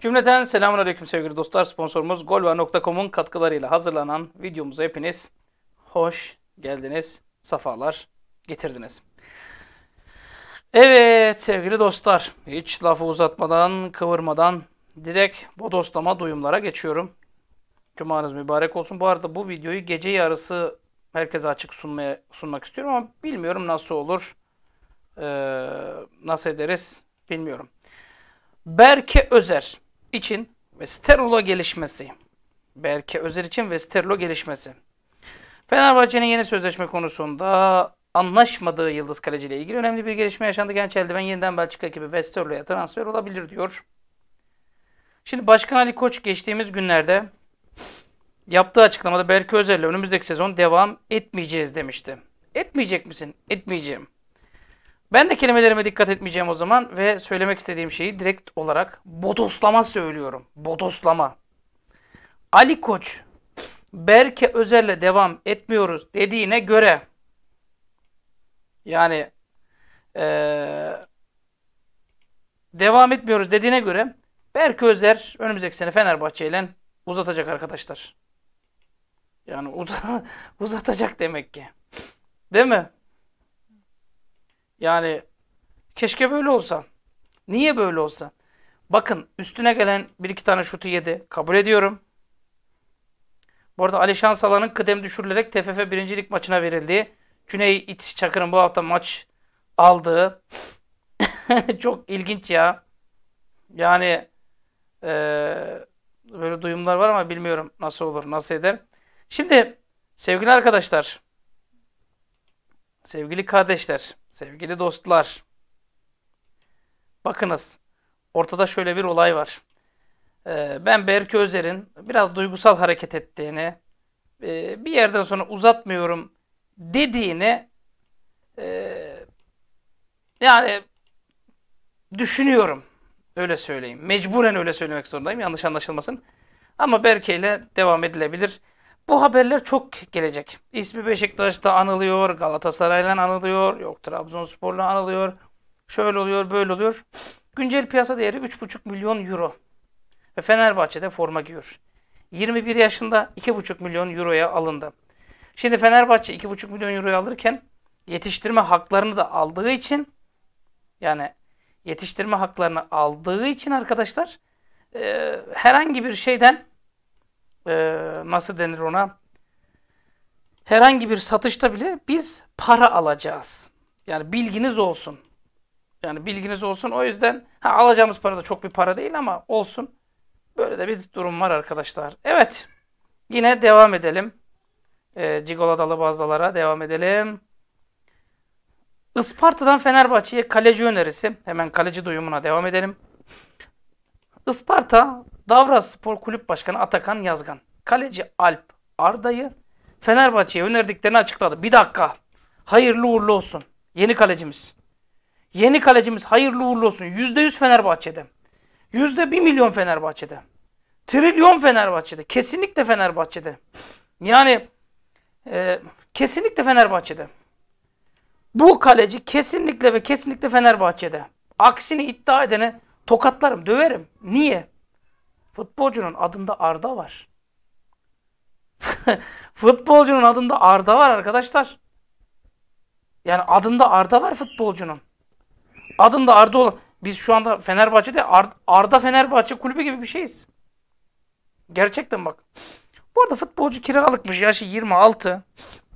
Cümleten selamun aleyküm sevgili dostlar. Sponsorumuz golva.com'un katkılarıyla hazırlanan videomuza hepiniz hoş geldiniz, safalar getirdiniz. Evet sevgili dostlar, hiç lafı uzatmadan, kıvırmadan direkt bodoslama duyumlara geçiyorum. Cumanız mübarek olsun. Bu arada bu videoyu gece yarısı herkese açık sunmaya sunmak istiyorum ama bilmiyorum nasıl olur, ee, nasıl ederiz bilmiyorum. Berke Özer için ve Sterlo gelişmesi. Belki Özer için ve Sterlo gelişmesi. Fenerbahçe'nin yeni sözleşme konusunda anlaşmadığı Yıldız Kaleci ile ilgili önemli bir gelişme yaşandı. Genç eldiven yeniden Belçika ekibi Westerlo'ya transfer olabilir diyor. Şimdi Başkan Ali Koç geçtiğimiz günlerde yaptığı açıklamada Berke Özer'le önümüzdeki sezon devam etmeyeceğiz demişti. Etmeyecek misin? Etmeyeceğim. Ben de kelimelerime dikkat etmeyeceğim o zaman ve söylemek istediğim şeyi direkt olarak bodoslama söylüyorum. Bodoslama. Ali Koç Berke Özer'le devam etmiyoruz dediğine göre yani ee, devam etmiyoruz dediğine göre Berke Özer önümüzdeki sene Fenerbahçe ile uzatacak arkadaşlar. Yani uzatacak demek ki. Değil mi? Yani keşke böyle olsa. Niye böyle olsa? Bakın üstüne gelen bir iki tane şutu yedi. Kabul ediyorum. Bu arada Ali Şansalan'ın kıdem düşürülerek TFF birincilik maçına verildi. Cüney İç Çakır'ın bu hafta maç aldığı. Çok ilginç ya. Yani ee, böyle duyumlar var ama bilmiyorum nasıl olur, nasıl eder. Şimdi sevgili arkadaşlar, sevgili kardeşler, Sevgili dostlar, bakınız ortada şöyle bir olay var. Ee, ben Berk Özer'in biraz duygusal hareket ettiğini, e, bir yerden sonra uzatmıyorum dediğini e, yani düşünüyorum. Öyle söyleyeyim. Mecburen öyle söylemek zorundayım yanlış anlaşılmasın. Ama Berke ile devam edilebilir. Bu haberler çok gelecek. İsmi Beşiktaş'ta anılıyor, Galatasaray'la anılıyor, yok Trabzonspor'la anılıyor. Şöyle oluyor, böyle oluyor. Güncel piyasa değeri 3,5 milyon euro. Ve Fenerbahçe'de forma giyiyor. 21 yaşında 2,5 milyon euroya alındı. Şimdi Fenerbahçe 2,5 milyon euroya alırken yetiştirme haklarını da aldığı için yani yetiştirme haklarını aldığı için arkadaşlar e, herhangi bir şeyden e, nasıl denir ona herhangi bir satışta bile biz para alacağız. Yani bilginiz olsun. Yani bilginiz olsun. O yüzden ha, alacağımız para da çok bir para değil ama olsun. Böyle de bir durum var arkadaşlar. Evet. Yine devam edelim. E, Cigoladalı bazdalara devam edelim. Isparta'dan Fenerbahçe'ye kaleci önerisi. Hemen kaleci duyumuna devam edelim. Isparta Davra Spor Kulüp Başkanı Atakan Yazgan, kaleci Alp Arda'yı Fenerbahçe'ye önerdiklerini açıkladı. Bir dakika. Hayırlı uğurlu olsun. Yeni kalecimiz. Yeni kalecimiz hayırlı uğurlu olsun. %100 Fenerbahçe'de. %1 milyon Fenerbahçe'de. Trilyon Fenerbahçe'de. Kesinlikle Fenerbahçe'de. Yani e, kesinlikle Fenerbahçe'de. Bu kaleci kesinlikle ve kesinlikle Fenerbahçe'de. Aksini iddia edene tokatlarım, döverim. Niye? Futbolcunun adında Arda var. futbolcunun adında Arda var arkadaşlar. Yani adında Arda var futbolcunun. Adında Arda olan... Biz şu anda Fenerbahçe'de Ar Arda Fenerbahçe kulübü gibi bir şeyiz. Gerçekten bak. Bu arada futbolcu kiralıkmış. Yaşı 26.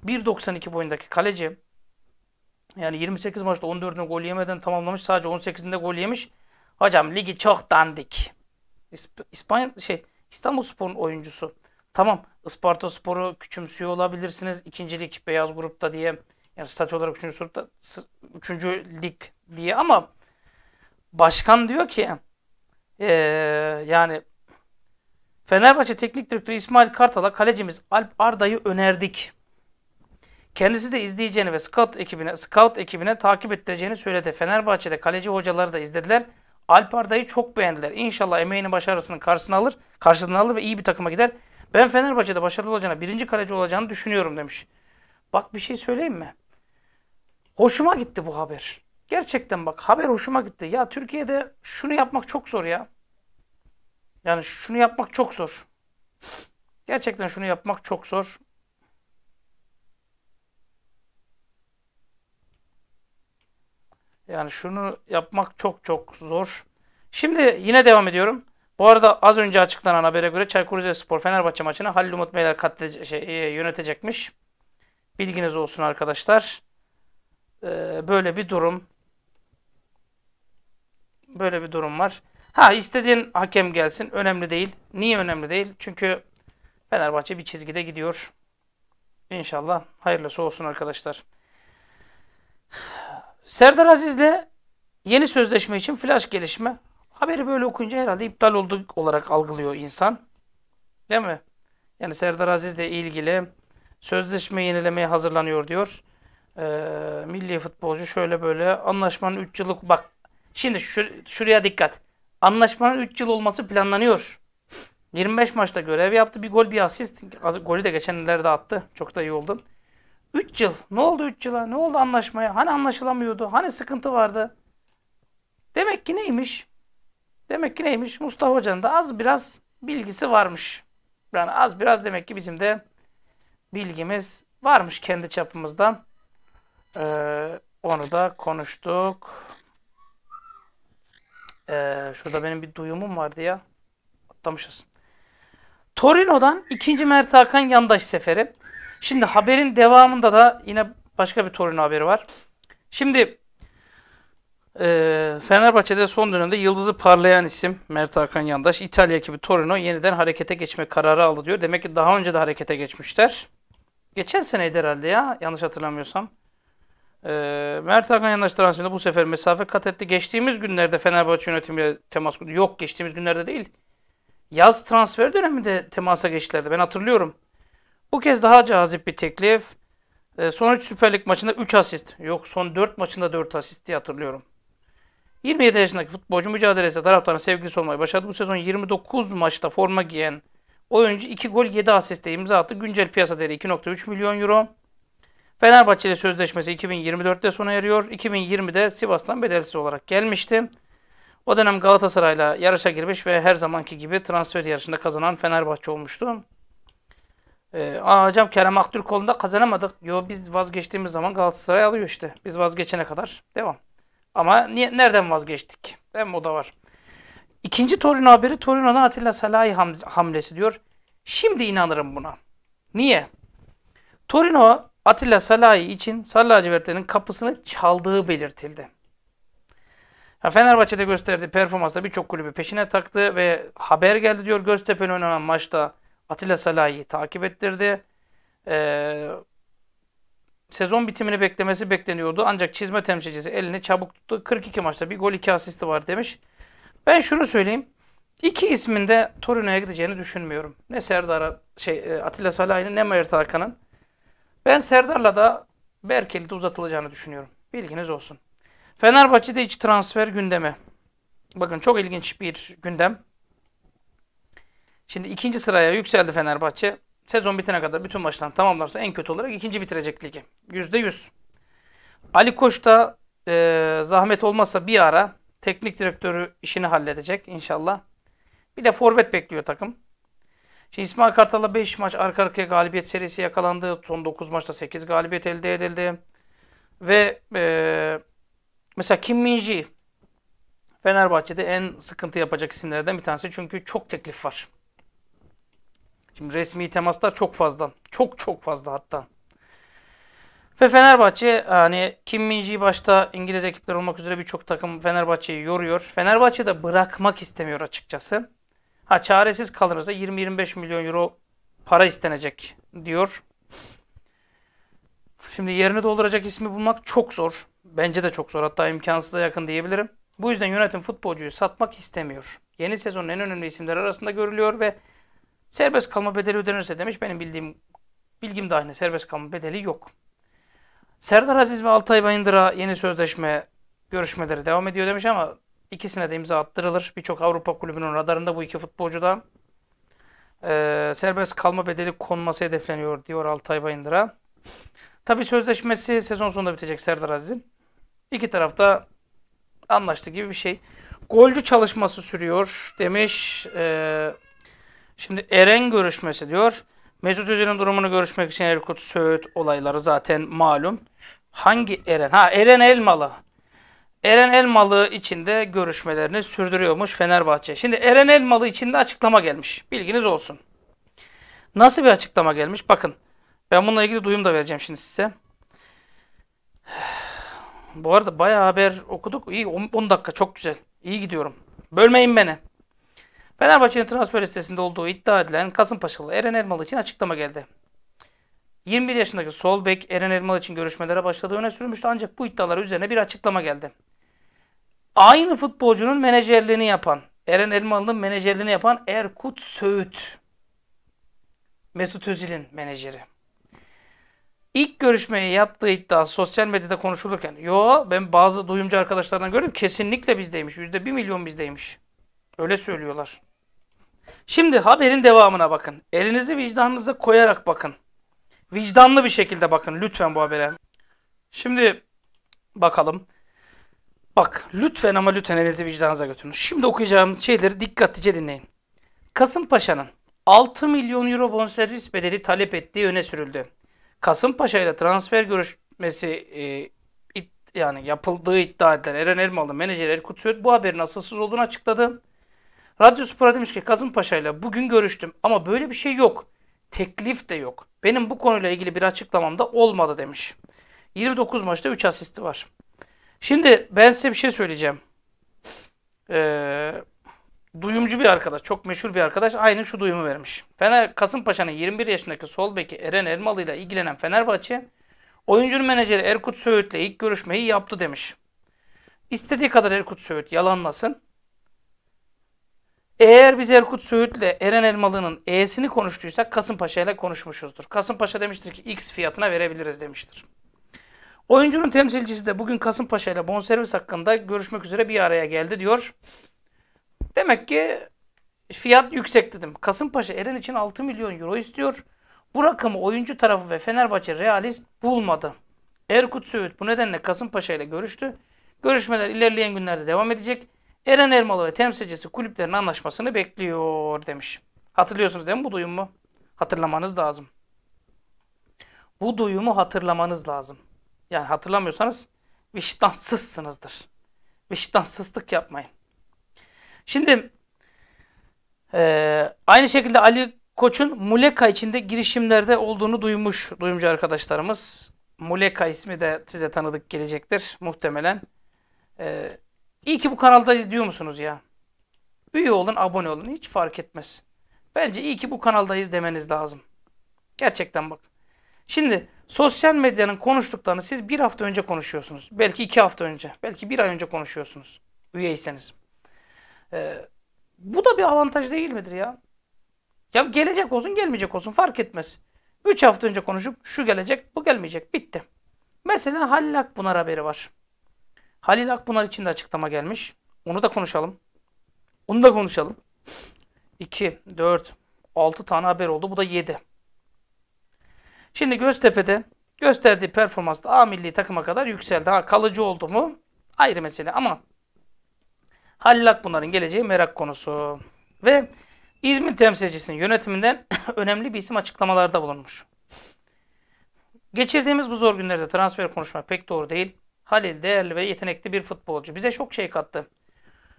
1.92 boyundaki kaleci. Yani 28 maçta 14'ünü gol yemeden tamamlamış. Sadece 18'inde gol yemiş. Hocam ligi çok dandik. İsp- İspanya şey İstanbul Spor'un oyuncusu. Tamam Isparta Spor'u küçümsüyor olabilirsiniz. İkincilik beyaz grupta diye yani statü olarak üçüncü, sırta, üçüncü lig diye ama başkan diyor ki ee, yani Fenerbahçe Teknik Direktörü İsmail Kartal'a kalecimiz Alp Arda'yı önerdik. Kendisi de izleyeceğini ve scout ekibine scout ekibine takip ettireceğini söyledi. Fenerbahçe'de kaleci hocaları da izlediler. Alparda'yı çok beğendiler. İnşallah emeğinin başarısının karşısına alır, karşılığını alır ve iyi bir takıma gider. Ben Fenerbahçe'de başarılı olacağına, birinci kaleci olacağını düşünüyorum demiş. Bak bir şey söyleyeyim mi? Hoşuma gitti bu haber. Gerçekten bak haber hoşuma gitti. Ya Türkiye'de şunu yapmak çok zor ya. Yani şunu yapmak çok zor. Gerçekten şunu yapmak çok zor. Yani şunu yapmak çok çok zor. Şimdi yine devam ediyorum. Bu arada az önce açıklanan habere göre Çaykur Rizespor Fenerbahçe maçını Halil Umut Beyler katle, şey, e, yönetecekmiş. Bilginiz olsun arkadaşlar. Ee, böyle bir durum. Böyle bir durum var. Ha istediğin hakem gelsin. Önemli değil. Niye önemli değil? Çünkü Fenerbahçe bir çizgide gidiyor. İnşallah hayırlısı olsun arkadaşlar. Serdar Aziz'le yeni sözleşme için flash gelişme. Haberi böyle okuyunca herhalde iptal oldu olarak algılıyor insan. Değil mi? Yani Serdar Aziz'le ilgili sözleşme yenilemeye hazırlanıyor diyor. Ee, milli futbolcu şöyle böyle anlaşmanın 3 yıllık bak şimdi şur şuraya dikkat. Anlaşmanın 3 yıl olması planlanıyor. 25 maçta görev yaptı. Bir gol bir asist. Golü de geçenlerde attı. Çok da iyi oldun. 3 yıl. Ne oldu 3 yıla? Ne oldu anlaşmaya? Hani anlaşılamıyordu? Hani sıkıntı vardı? Demek ki neymiş? Demek ki neymiş? Mustafa Hoca'nın da az biraz bilgisi varmış. Yani az biraz demek ki bizim de bilgimiz varmış kendi çapımızdan. Ee, onu da konuştuk. Ee, şurada benim bir duyumum vardı ya. Atlamışız. Torino'dan ikinci Mert Hakan Yandaş Seferi Şimdi haberin devamında da yine başka bir Torino haberi var. Şimdi e, Fenerbahçe'de son dönemde yıldızı parlayan isim Mert Hakan Yandaş İtalya ekibi Torino yeniden harekete geçme kararı aldı diyor. Demek ki daha önce de harekete geçmişler. Geçen seneydi herhalde ya yanlış hatırlamıyorsam. E, Mert Hakan Yandaş transferinde bu sefer mesafe kat etti. Geçtiğimiz günlerde Fenerbahçe yönetimiyle temas kurdu. Yok geçtiğimiz günlerde değil. Yaz transfer döneminde temasa geçtilerdi. Ben hatırlıyorum. Bu kez daha cazip bir teklif. Ee, son 3 Süper Lig maçında 3 asist. Yok son 4 maçında 4 asist diye hatırlıyorum. 27 yaşındaki futbolcu mücadelesi taraftarın sevgilisi olmayı başardı. Bu sezon 29 maçta forma giyen oyuncu 2 gol 7 asiste imza attı. Güncel piyasa değeri 2.3 milyon euro. Fenerbahçe ile sözleşmesi 2024'te sona eriyor. 2020'de Sivas'tan bedelsiz olarak gelmişti. O dönem Galatasaray'la yarışa girmiş ve her zamanki gibi transfer yarışında kazanan Fenerbahçe olmuştu. Ee, Aa hocam Kerem Aktürkoğlu'nda kazanamadık. Yo biz vazgeçtiğimiz zaman Galatasaray alıyor işte. Biz vazgeçene kadar devam. Ama niye, nereden vazgeçtik? Değil mi? O da var. İkinci Torino haberi Torino'da Atilla Salahi hamlesi diyor. Şimdi inanırım buna. Niye? Torino Atilla Salahi için Sallaciverte'nin kapısını çaldığı belirtildi. Fenerbahçe'de gösterdiği performansla birçok kulübü peşine taktı ve haber geldi diyor Göztepe'nin oynanan maçta Atilla Salahi'yi takip ettirdi. Ee, sezon bitimini beklemesi bekleniyordu. Ancak çizme temsilcisi elini çabuk tuttu. 42 maçta bir gol iki asisti var demiş. Ben şunu söyleyeyim. İki de Torino'ya gideceğini düşünmüyorum. Ne Serdar'a şey e, Atilla Salahi'nin ne Mert Hakan'ın. Ben Serdar'la da Berkeli'de uzatılacağını düşünüyorum. Bilginiz olsun. Fenerbahçe'de hiç transfer gündemi. Bakın çok ilginç bir gündem. Şimdi ikinci sıraya yükseldi Fenerbahçe. Sezon bitene kadar bütün maçlarını tamamlarsa en kötü olarak ikinci bitirecek ligi. Yüzde yüz. Ali Koç da e, zahmet olmazsa bir ara teknik direktörü işini halledecek inşallah. Bir de forvet bekliyor takım. Şimdi İsmail Kartal'a 5 maç arka arkaya galibiyet serisi yakalandı. Son 9 maçta 8 galibiyet elde edildi. Ve e, mesela Kim Minji Fenerbahçe'de en sıkıntı yapacak isimlerden bir tanesi. Çünkü çok teklif var. Şimdi resmi temaslar çok fazla. Çok çok fazla hatta. Ve Fenerbahçe hani Kim Minji başta İngiliz ekipler olmak üzere birçok takım Fenerbahçe'yi yoruyor. Fenerbahçe de bırakmak istemiyor açıkçası. Ha çaresiz kalırsa 20-25 milyon euro para istenecek diyor. Şimdi yerini dolduracak ismi bulmak çok zor. Bence de çok zor. Hatta imkansıza yakın diyebilirim. Bu yüzden yönetim futbolcuyu satmak istemiyor. Yeni sezonun en önemli isimleri arasında görülüyor ve Serbest kalma bedeli ödenirse demiş. Benim bildiğim bilgim dahilinde serbest kalma bedeli yok. Serdar Aziz ve Altay Bayındır'a yeni sözleşme görüşmeleri devam ediyor demiş ama ikisine de imza attırılır. Birçok Avrupa kulübünün radarında bu iki futbolcu da e, serbest kalma bedeli konması hedefleniyor diyor Altay Bayındır'a. Tabi sözleşmesi sezon sonunda bitecek Serdar Aziz'in. İki tarafta anlaştı gibi bir şey. Golcü çalışması sürüyor demiş. E, Şimdi Eren görüşmesi diyor. Mesut Özil'in durumunu görüşmek için Erkut Söğüt olayları zaten malum. Hangi Eren? Ha Eren Elmalı. Eren Elmalı içinde görüşmelerini sürdürüyormuş Fenerbahçe. Şimdi Eren Elmalı içinde açıklama gelmiş. Bilginiz olsun. Nasıl bir açıklama gelmiş? Bakın. Ben bununla ilgili duyum da vereceğim şimdi size. Bu arada bayağı haber okuduk. İyi 10 dakika çok güzel. İyi gidiyorum. Bölmeyin beni. Fenerbahçe'nin transfer listesinde olduğu iddia edilen Kasımpaşalı Eren Elmalı için açıklama geldi. 21 yaşındaki sol bek Eren Elmalı için görüşmelere başladığı öne sürmüştü ancak bu iddialar üzerine bir açıklama geldi. Aynı futbolcunun menajerliğini yapan, Eren Elmalı'nın menajerliğini yapan Erkut Söğüt. Mesut Özil'in menajeri. İlk görüşmeyi yaptığı iddiası sosyal medyada konuşulurken yo ben bazı duyumcu arkadaşlardan gördüm kesinlikle bizdeymiş. %1 milyon bizdeymiş. Öyle söylüyorlar. Şimdi haberin devamına bakın. Elinizi vicdanınıza koyarak bakın. Vicdanlı bir şekilde bakın lütfen bu habere. Şimdi bakalım. Bak lütfen ama lütfen elinizi vicdanınıza götürün. Şimdi okuyacağım şeyleri dikkatlice dinleyin. Kasımpaşa'nın 6 milyon euro bonservis bedeli talep ettiği öne sürüldü. Kasımpaşa ile transfer görüşmesi e, it, yani yapıldığı iddia edilen Eren Elmalı menajeri Erkut Söğüt bu haberin asılsız olduğunu açıkladı. Radyo Spor'a demiş ki Kazımpaşa ile bugün görüştüm ama böyle bir şey yok. Teklif de yok. Benim bu konuyla ilgili bir açıklamam da olmadı demiş. 29 maçta 3 asisti var. Şimdi ben size bir şey söyleyeceğim. Ee, duyumcu bir arkadaş, çok meşhur bir arkadaş aynı şu duyumu vermiş. Fener Kasımpaşa'nın 21 yaşındaki sol beki Eren Elmalı ile ilgilenen Fenerbahçe, oyuncunun menajeri Erkut Söğüt ile ilk görüşmeyi yaptı demiş. İstediği kadar Erkut Söğüt yalanlasın. Eğer biz Erkut ile Eren Elmalı'nın E'sini konuştuysak Kasımpaşa ile konuşmuşuzdur. Kasımpaşa demiştir ki X fiyatına verebiliriz demiştir. Oyuncunun temsilcisi de bugün Kasımpaşa ile bonservis hakkında görüşmek üzere bir araya geldi diyor. Demek ki fiyat yüksek dedim. Kasımpaşa Eren için 6 milyon euro istiyor. Bu rakamı oyuncu tarafı ve Fenerbahçe realist bulmadı. Erkut Söğüt bu nedenle Kasımpaşa ile görüştü. Görüşmeler ilerleyen günlerde devam edecek. Eren Ermalı ve temsilcisi kulüplerin anlaşmasını bekliyor demiş. Hatırlıyorsunuz değil mi bu duyumu? Hatırlamanız lazım. Bu duyumu hatırlamanız lazım. Yani hatırlamıyorsanız vicdansızsınızdır. Vicdansızlık yapmayın. Şimdi e, aynı şekilde Ali Koç'un Muleka içinde girişimlerde olduğunu duymuş duyumcu arkadaşlarımız. Muleka ismi de size tanıdık gelecektir muhtemelen. E, İyi ki bu kanalda izliyor musunuz ya? Üye olun, abone olun. Hiç fark etmez. Bence iyi ki bu kanaldayız demeniz lazım. Gerçekten bak. Şimdi sosyal medyanın konuştuklarını siz bir hafta önce konuşuyorsunuz. Belki iki hafta önce. Belki bir ay önce konuşuyorsunuz. Üyeyseniz. Ee, bu da bir avantaj değil midir ya? Ya gelecek olsun gelmeyecek olsun fark etmez. Üç hafta önce konuşup şu gelecek bu gelmeyecek bitti. Mesela Hallak Bunar haberi var. Halil Akpınar için de açıklama gelmiş. Onu da konuşalım. Onu da konuşalım. 2, 4, 6 tane haber oldu. Bu da 7. Şimdi Göztepe'de gösterdiği performansla A milli takıma kadar yükseldi. Ha kalıcı oldu mu? Ayrı mesele ama Halil Akpınar'ın geleceği merak konusu. Ve İzmir temsilcisinin yönetiminden önemli bir isim açıklamalarda bulunmuş. Geçirdiğimiz bu zor günlerde transfer konuşmak pek doğru değil. Halil değerli ve yetenekli bir futbolcu. Bize çok şey kattı.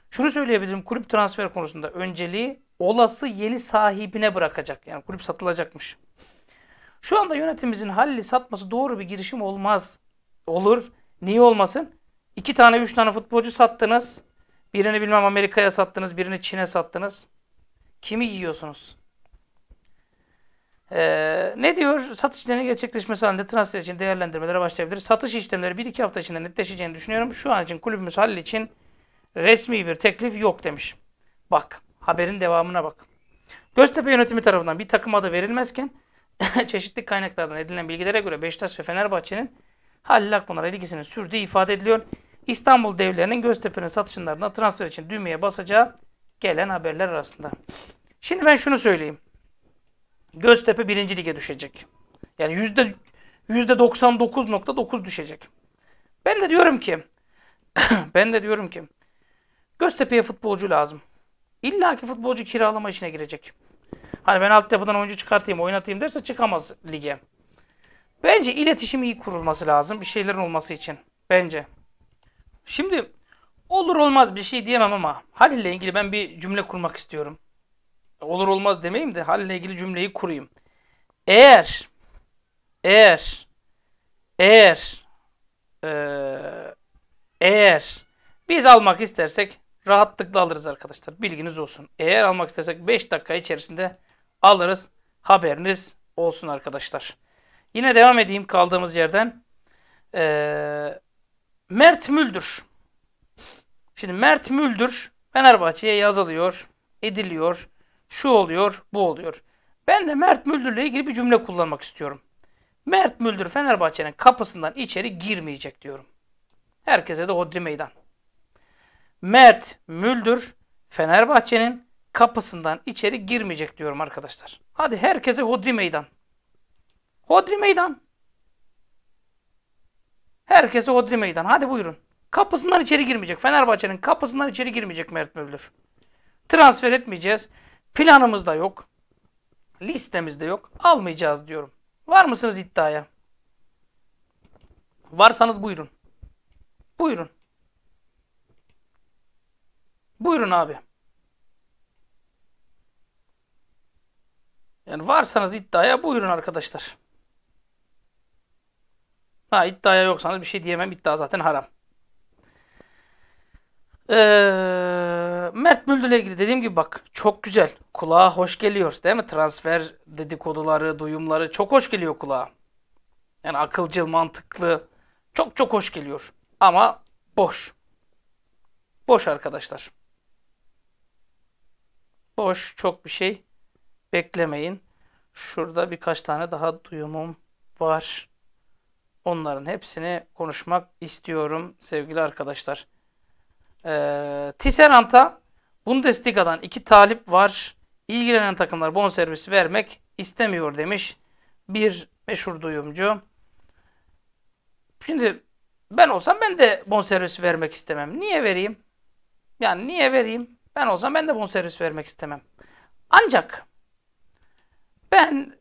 Şunu söyleyebilirim kulüp transfer konusunda önceliği olası yeni sahibine bırakacak. Yani kulüp satılacakmış. Şu anda yönetimimizin Halil'i satması doğru bir girişim olmaz. Olur. Niye olmasın? İki tane üç tane futbolcu sattınız. Birini bilmem Amerika'ya sattınız, birini Çin'e sattınız. Kimi yiyorsunuz? Ee, ne diyor? Satış işleminin gerçekleşmesi halinde transfer için değerlendirmelere başlayabilir. Satış işlemleri 1-2 hafta içinde netleşeceğini düşünüyorum. Şu an için kulübümüz Halil için resmi bir teklif yok demiş. Bak haberin devamına bak. Göztepe yönetimi tarafından bir takım adı verilmezken çeşitli kaynaklardan edinilen bilgilere göre Beşiktaş ve Fenerbahçe'nin Halil Akpınar'a ilgisini sürdüğü ifade ediliyor. İstanbul devlerinin Göztepe'nin satışlarına transfer için düğmeye basacağı gelen haberler arasında. Şimdi ben şunu söyleyeyim. Göztepe 1. lige düşecek. Yani yüzde %99.9 düşecek. Ben de diyorum ki ben de diyorum ki Göztepe'ye futbolcu lazım. İlla ki futbolcu kiralama işine girecek. Hani ben altyapıdan oyuncu çıkartayım, oynatayım derse çıkamaz lige. Bence iletişim iyi kurulması lazım bir şeylerin olması için. Bence. Şimdi olur olmaz bir şey diyemem ama Halil'le ilgili ben bir cümle kurmak istiyorum olur olmaz demeyeyim de halle ilgili cümleyi kurayım. Eğer eğer eğer e, eğer biz almak istersek rahatlıkla alırız arkadaşlar. Bilginiz olsun. Eğer almak istersek 5 dakika içerisinde alırız. Haberiniz olsun arkadaşlar. Yine devam edeyim kaldığımız yerden. Ee, Mert Müldür. Şimdi Mert Müldür Fenerbahçe'ye yazılıyor, ediliyor şu oluyor, bu oluyor. Ben de Mert Müldür ile ilgili bir cümle kullanmak istiyorum. Mert Müldür Fenerbahçe'nin kapısından içeri girmeyecek diyorum. Herkese de hodri meydan. Mert Müldür Fenerbahçe'nin kapısından içeri girmeyecek diyorum arkadaşlar. Hadi herkese hodri meydan. Hodri meydan. Herkese hodri meydan. Hadi buyurun. Kapısından içeri girmeyecek. Fenerbahçe'nin kapısından içeri girmeyecek Mert Müldür. Transfer etmeyeceğiz. Planımızda yok. Listemizde yok. Almayacağız diyorum. Var mısınız iddiaya? Varsanız buyurun. Buyurun. Buyurun abi. Yani varsanız iddiaya buyurun arkadaşlar. Ha iddiaya yoksanız bir şey diyemem. İddia zaten haram. Ee, Mert Müldür ile ilgili dediğim gibi bak çok güzel. Kulağa hoş geliyor değil mi? Transfer dedikoduları, duyumları çok hoş geliyor kulağa. Yani akılcıl, mantıklı. Çok çok hoş geliyor. Ama boş. Boş arkadaşlar. Boş çok bir şey beklemeyin. Şurada birkaç tane daha duyumum var. Onların hepsini konuşmak istiyorum sevgili arkadaşlar. Ee, Tisserant'a Bundesliga'dan iki talip var. İlgilenen takımlar bonservisi vermek istemiyor demiş bir meşhur duyumcu. Şimdi ben olsam ben de bonservis vermek istemem. Niye vereyim? Yani niye vereyim? Ben olsam ben de bonservis vermek istemem. Ancak ben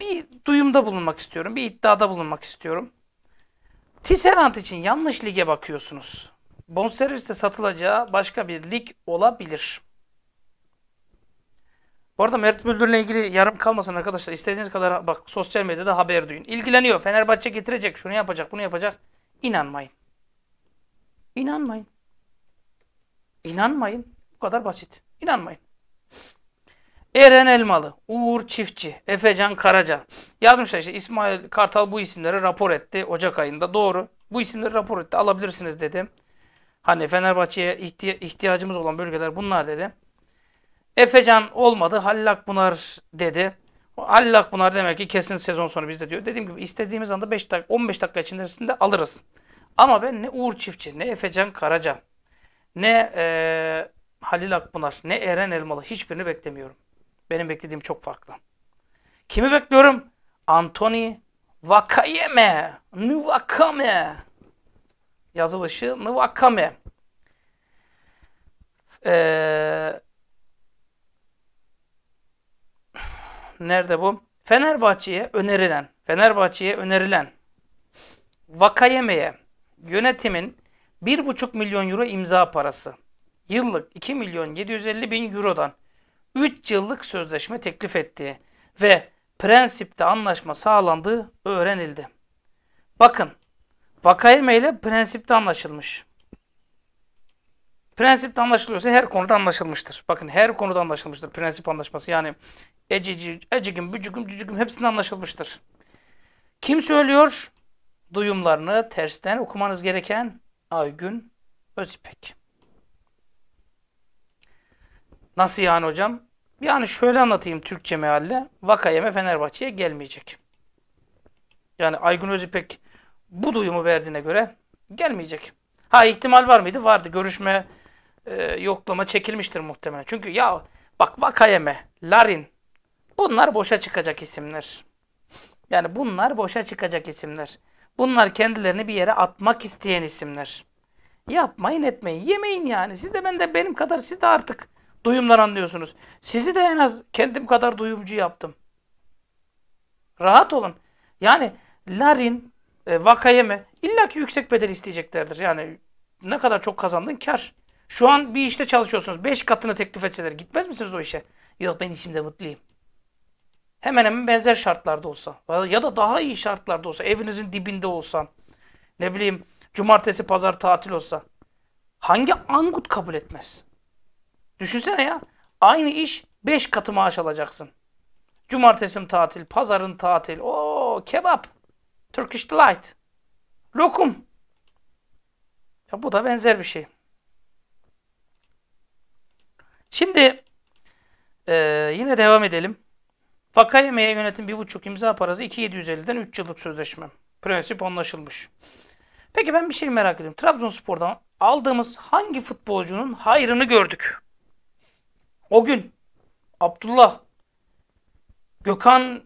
bir duyumda bulunmak istiyorum. Bir iddiada bulunmak istiyorum. Tisserant için yanlış lige bakıyorsunuz bonserviste satılacağı başka bir lig olabilir. Bu arada Mert Müldür'le ilgili yarım kalmasın arkadaşlar. İstediğiniz kadar bak sosyal medyada haber duyun. İlgileniyor. Fenerbahçe getirecek. Şunu yapacak. Bunu yapacak. İnanmayın. İnanmayın. İnanmayın. Bu kadar basit. İnanmayın. Eren Elmalı, Uğur Çiftçi, Efecan Karaca. Yazmışlar işte İsmail Kartal bu isimlere rapor etti Ocak ayında. Doğru. Bu isimleri rapor etti. Alabilirsiniz dedim. Hani Fenerbahçe'ye ihtiyacımız olan bölgeler bunlar dedi. Efecan olmadı. Hallak Bunar dedi. Hallak Bunar demek ki kesin sezon sonu bizde diyor. Dediğim gibi istediğimiz anda 5 dakika 15 dakika içerisinde alırız. Ama ben ne Uğur Çiftçi, ne Efecan Karaca, ne e, Halil Akbunar, ne Eren Elmalı hiçbirini beklemiyorum. Benim beklediğim çok farklı. Kimi bekliyorum? Anthony Vakayeme. Nuvakame. Yazılışı Vakame. Ee, nerede bu? Fenerbahçe'ye önerilen, Fenerbahçe'ye önerilen Vakayeme'ye yönetimin 1,5 milyon euro imza parası, yıllık 2 milyon 750 bin eurodan 3 yıllık sözleşme teklif ettiği ve prensipte anlaşma sağlandığı öğrenildi. Bakın Vakayeme ile prensipte anlaşılmış. Prensipte anlaşılıyorsa her konuda anlaşılmıştır. Bakın her konuda anlaşılmıştır prensip anlaşması. Yani ecici, ecigim, bücüküm, cücüküm hepsinde anlaşılmıştır. Kim söylüyor? Duyumlarını tersten okumanız gereken Aygün Özipek. Nasıl yani hocam? Yani şöyle anlatayım Türkçe mealle. Vakayeme Fenerbahçe'ye gelmeyecek. Yani Aygün Özipek bu duyumu verdiğine göre gelmeyecek. Ha ihtimal var mıydı? Vardı. Görüşme e, yoklama çekilmiştir muhtemelen. Çünkü ya bak Vakayeme, Larin bunlar boşa çıkacak isimler. Yani bunlar boşa çıkacak isimler. Bunlar kendilerini bir yere atmak isteyen isimler. Yapmayın etmeyin. Yemeyin yani. Siz de ben de benim kadar siz de artık duyumdan anlıyorsunuz. Sizi de en az kendim kadar duyumcu yaptım. Rahat olun. Yani Larin e, vakaya mı? İlla ki yüksek bedel isteyeceklerdir. Yani ne kadar çok kazandın kar. Şu an bir işte çalışıyorsunuz. Beş katını teklif etseler gitmez misiniz o işe? Yok ben işimde mutluyum. Hemen hemen benzer şartlarda olsa ya da daha iyi şartlarda olsa evinizin dibinde olsa ne bileyim cumartesi pazar tatil olsa hangi angut kabul etmez? Düşünsene ya aynı iş beş katı maaş alacaksın. Cumartesi tatil, pazarın tatil. o kebap. Turkish Delight. Lokum. Ya bu da benzer bir şey. Şimdi e, yine devam edelim. Vaka yemeğe yönetim 1,5 imza parası 2750'den 3 yıllık sözleşme. Prensip anlaşılmış. Peki ben bir şey merak ediyorum. Trabzonspor'dan aldığımız hangi futbolcunun hayrını gördük? O gün Abdullah Gökhan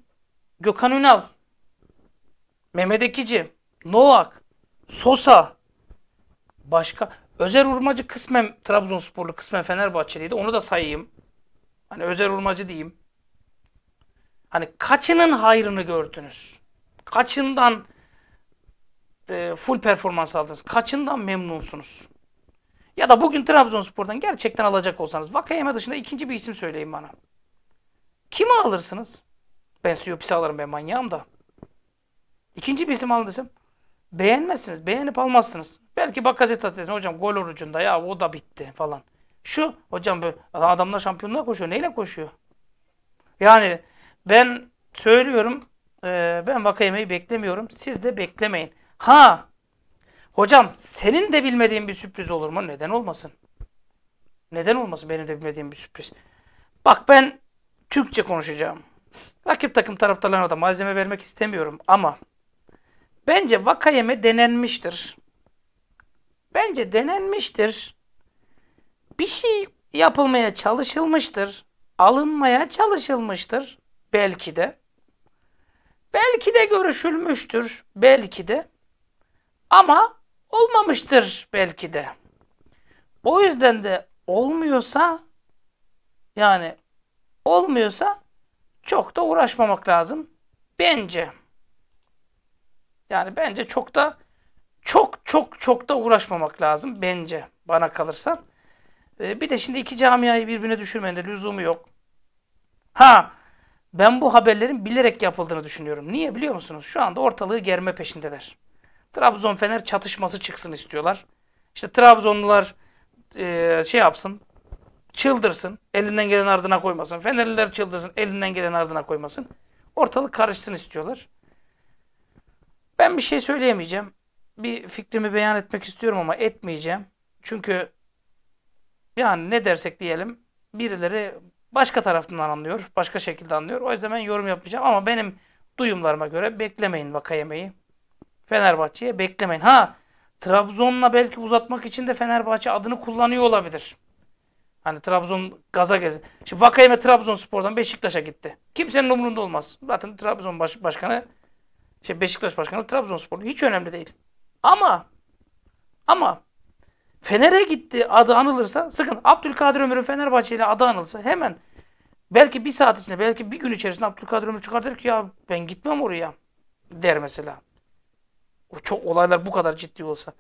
Gökhan Ünal Mehmet Ekici, Novak, Sosa, başka Özer Urmacı kısmen Trabzonsporlu, kısmen Fenerbahçeliydi. Onu da sayayım. Hani Özer Urmacı diyeyim. Hani kaçının hayrını gördünüz? Kaçından e, full performans aldınız? Kaçından memnunsunuz? Ya da bugün Trabzonspor'dan gerçekten alacak olsanız Vakayeme dışında ikinci bir isim söyleyin bana. Kimi alırsınız? Ben Siyopis'i alırım ben manyağım da. İkinci bir isim alındırsam beğenmezsiniz. Beğenip almazsınız. Belki bakazet atıyorsun. Hocam gol orucunda ya o da bitti falan. Şu hocam böyle adamlar şampiyonluğa koşuyor. Neyle koşuyor? Yani ben söylüyorum e, ben vakayemeyi beklemiyorum. Siz de beklemeyin. Ha hocam senin de bilmediğin bir sürpriz olur mu? Neden olmasın? Neden olmasın benim de bilmediğim bir sürpriz? Bak ben Türkçe konuşacağım. Rakip takım taraftarlarına da malzeme vermek istemiyorum ama Bence vaka denenmiştir. Bence denenmiştir. Bir şey yapılmaya çalışılmıştır. Alınmaya çalışılmıştır. Belki de. Belki de görüşülmüştür. Belki de. Ama olmamıştır belki de. O yüzden de olmuyorsa yani olmuyorsa çok da uğraşmamak lazım. Bence. Yani bence çok da çok çok çok da uğraşmamak lazım bence bana kalırsa. Ee, bir de şimdi iki camiayı birbirine düşürmenin lüzumu yok. Ha ben bu haberlerin bilerek yapıldığını düşünüyorum. Niye biliyor musunuz? Şu anda ortalığı germe peşindeler. Trabzon-Fener çatışması çıksın istiyorlar. İşte Trabzonlular e, şey yapsın, çıldırsın, elinden gelen ardına koymasın. Fenerliler çıldırsın, elinden gelen ardına koymasın. Ortalık karışsın istiyorlar. Ben bir şey söyleyemeyeceğim. Bir fikrimi beyan etmek istiyorum ama etmeyeceğim. Çünkü yani ne dersek diyelim birileri başka taraftan anlıyor, başka şekilde anlıyor. O yüzden ben yorum yapmayacağım ama benim duyumlarıma göre beklemeyin vaka yemeği. Fenerbahçe'ye beklemeyin. Ha Trabzon'la belki uzatmak için de Fenerbahçe adını kullanıyor olabilir. Hani Trabzon gaza gelsin. Şimdi Vakayeme Trabzonspor'dan Beşiktaş'a gitti. Kimsenin umurunda olmaz. Zaten Trabzon baş, başkanı şey Beşiktaş Başkanı Trabzonsporlu. Hiç önemli değil. Ama ama Fener'e gitti adı anılırsa sıkın. Abdülkadir Ömür'ün Fenerbahçe ile adı anılsa hemen belki bir saat içinde belki bir gün içerisinde Abdülkadir Ömür çıkar der ki ya ben gitmem oraya der mesela. O çok olaylar bu kadar ciddi olsa.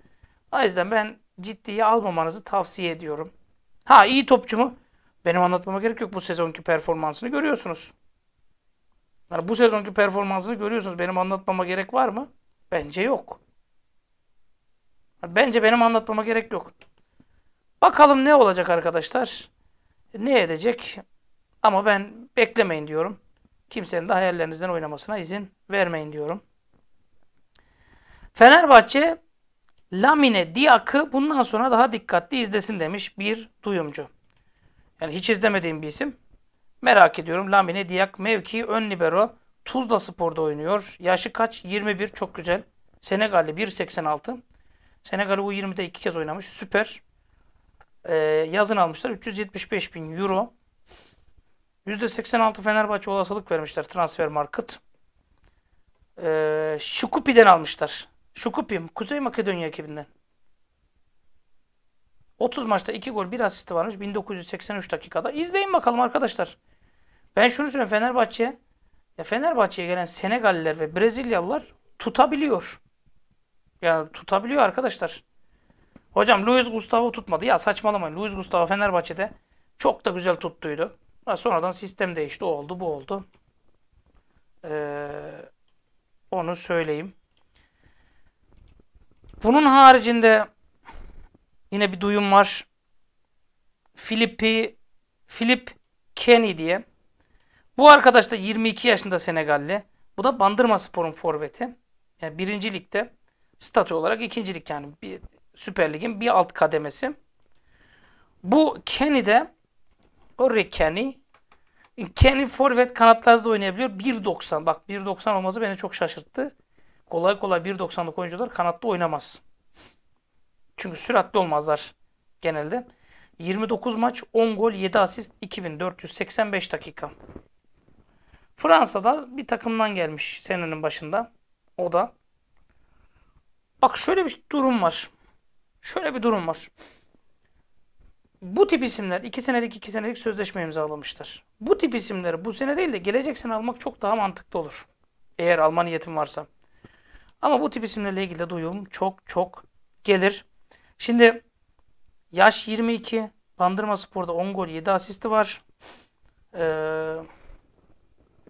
O yüzden ben ciddiye almamanızı tavsiye ediyorum. Ha iyi topçu mu? Benim anlatmama gerek yok. Bu sezonki performansını görüyorsunuz. Yani bu sezonki performansını görüyorsunuz. Benim anlatmama gerek var mı? Bence yok. Bence benim anlatmama gerek yok. Bakalım ne olacak arkadaşlar. Ne edecek? Ama ben beklemeyin diyorum. Kimsenin de hayallerinizden oynamasına izin vermeyin diyorum. Fenerbahçe Lamine Diak'ı bundan sonra daha dikkatli izlesin demiş bir duyumcu. Yani hiç izlemediğim bir isim. Merak ediyorum. Lamine Diyak mevki ön libero. Tuzla Spor'da oynuyor. Yaşı kaç? 21. Çok güzel. Senegalli 1.86. Senegal'i bu 20de iki kez oynamış. Süper. Ee, yazın almışlar. 375 bin euro. %86 Fenerbahçe olasılık vermişler transfer market. Ee, Şukupi'den almışlar. Şukupi, Kuzey Makedonya ekibinden. 30 maçta 2 gol 1 asisti varmış 1983 dakikada. İzleyin bakalım arkadaşlar. Ben şunu söylüyorum Fenerbahçe. Ya Fenerbahçe'ye gelen Senegalliler ve Brezilyalılar tutabiliyor. Ya tutabiliyor arkadaşlar. Hocam Luis Gustavo tutmadı. Ya saçmalamayın. Luis Gustavo Fenerbahçe'de çok da güzel tuttuydu. Ha, sonradan sistem değişti. O oldu bu oldu. Ee, onu söyleyeyim. Bunun haricinde Yine bir duyum var. Filippi Philip Kenny diye. Bu arkadaş da 22 yaşında Senegalli. Bu da Bandırma Spor'un forveti. Yani birinci ligde statü olarak ikincilik yani bir Süper Lig'in bir alt kademesi. Bu Kenny de o Rick Kenny Kenny forvet kanatlarda da oynayabiliyor. 1.90 bak 1.90 olması beni çok şaşırttı. Kolay kolay 1.90'lık oyuncular kanatta oynamaz. Çünkü süratli olmazlar genelde. 29 maç, 10 gol, 7 asist, 2485 dakika. Fransa'da bir takımdan gelmiş senenin başında. O da. Bak şöyle bir durum var. Şöyle bir durum var. Bu tip isimler 2 senelik 2 senelik sözleşme imzalamışlar. Bu tip isimleri bu sene değil de gelecek sene almak çok daha mantıklı olur. Eğer alma niyetim varsa. Ama bu tip isimlerle ilgili de duyum çok çok gelir. Şimdi yaş 22. Bandırma Spor'da 10 gol 7 asisti var. Ee,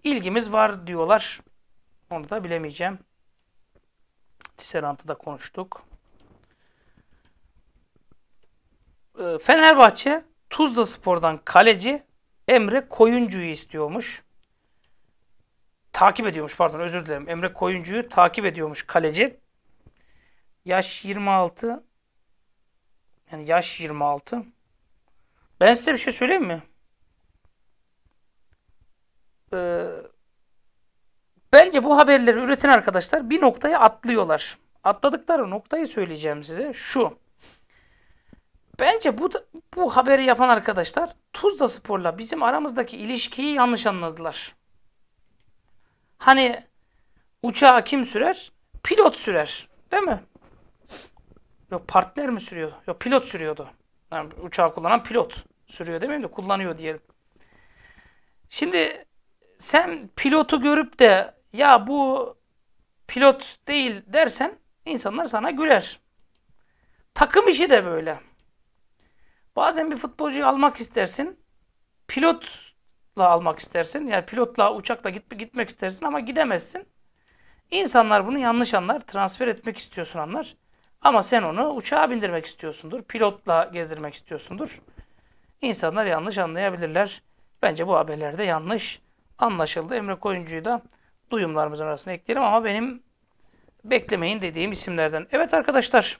ilgimiz var diyorlar. Onu da bilemeyeceğim. Tisserant'ı da konuştuk. Ee, Fenerbahçe Tuzla Spor'dan kaleci Emre Koyuncu'yu istiyormuş. Takip ediyormuş pardon özür dilerim. Emre Koyuncu'yu takip ediyormuş kaleci. Yaş 26 yani yaş 26. Ben size bir şey söyleyeyim mi? Ee, bence bu haberleri üreten arkadaşlar bir noktaya atlıyorlar. Atladıkları noktayı söyleyeceğim size. Şu. Bence bu bu haberi yapan arkadaşlar Tuzla Spor'la bizim aramızdaki ilişkiyi yanlış anladılar. Hani uçağı kim sürer? Pilot sürer. Değil mi? Yok partiler mi sürüyor? Yok pilot sürüyordu. Yani uçağı kullanan pilot sürüyor demeyeyim de kullanıyor diyelim. Şimdi sen pilotu görüp de ya bu pilot değil dersen insanlar sana güler. Takım işi de böyle. Bazen bir futbolcuyu almak istersin. Pilotla almak istersin. Yani pilotla uçakla git, gitmek istersin ama gidemezsin. İnsanlar bunu yanlış anlar. Transfer etmek istiyorsun anlar. Ama sen onu uçağa bindirmek istiyorsundur. Pilotla gezdirmek istiyorsundur. İnsanlar yanlış anlayabilirler. Bence bu haberlerde yanlış anlaşıldı. Emre Koyuncu'yu da duyumlarımızın arasına ekleyelim ama benim beklemeyin dediğim isimlerden. Evet arkadaşlar.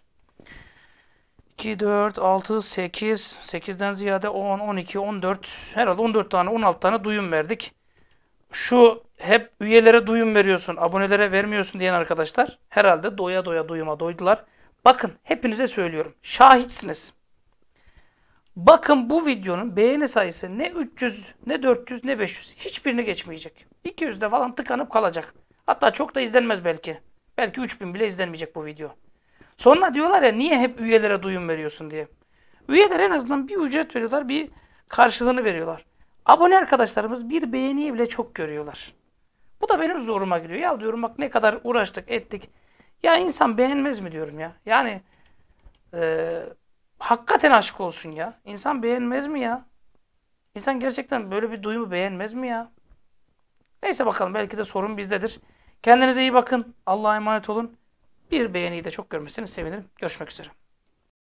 2, 4, 6, 8, 8'den ziyade 10, 12, 14, herhalde 14 tane, 16 tane duyum verdik. Şu hep üyelere duyum veriyorsun, abonelere vermiyorsun diyen arkadaşlar herhalde doya doya duyuma doydular. Bakın hepinize söylüyorum. Şahitsiniz. Bakın bu videonun beğeni sayısı ne 300, ne 400, ne 500. Hiçbirini geçmeyecek. 200'de falan tıkanıp kalacak. Hatta çok da izlenmez belki. Belki 3000 bile izlenmeyecek bu video. Sonra diyorlar ya niye hep üyelere duyum veriyorsun diye. Üyeler en azından bir ücret veriyorlar, bir karşılığını veriyorlar. Abone arkadaşlarımız bir beğeniyi bile çok görüyorlar. Bu da benim zoruma gidiyor. Ya diyorum bak ne kadar uğraştık, ettik. Ya insan beğenmez mi diyorum ya. Yani e, hakikaten aşk olsun ya. İnsan beğenmez mi ya? İnsan gerçekten böyle bir duyumu beğenmez mi ya? Neyse bakalım belki de sorun bizdedir. Kendinize iyi bakın. Allah'a emanet olun. Bir beğeniyi de çok görmesini sevinirim. Görüşmek üzere.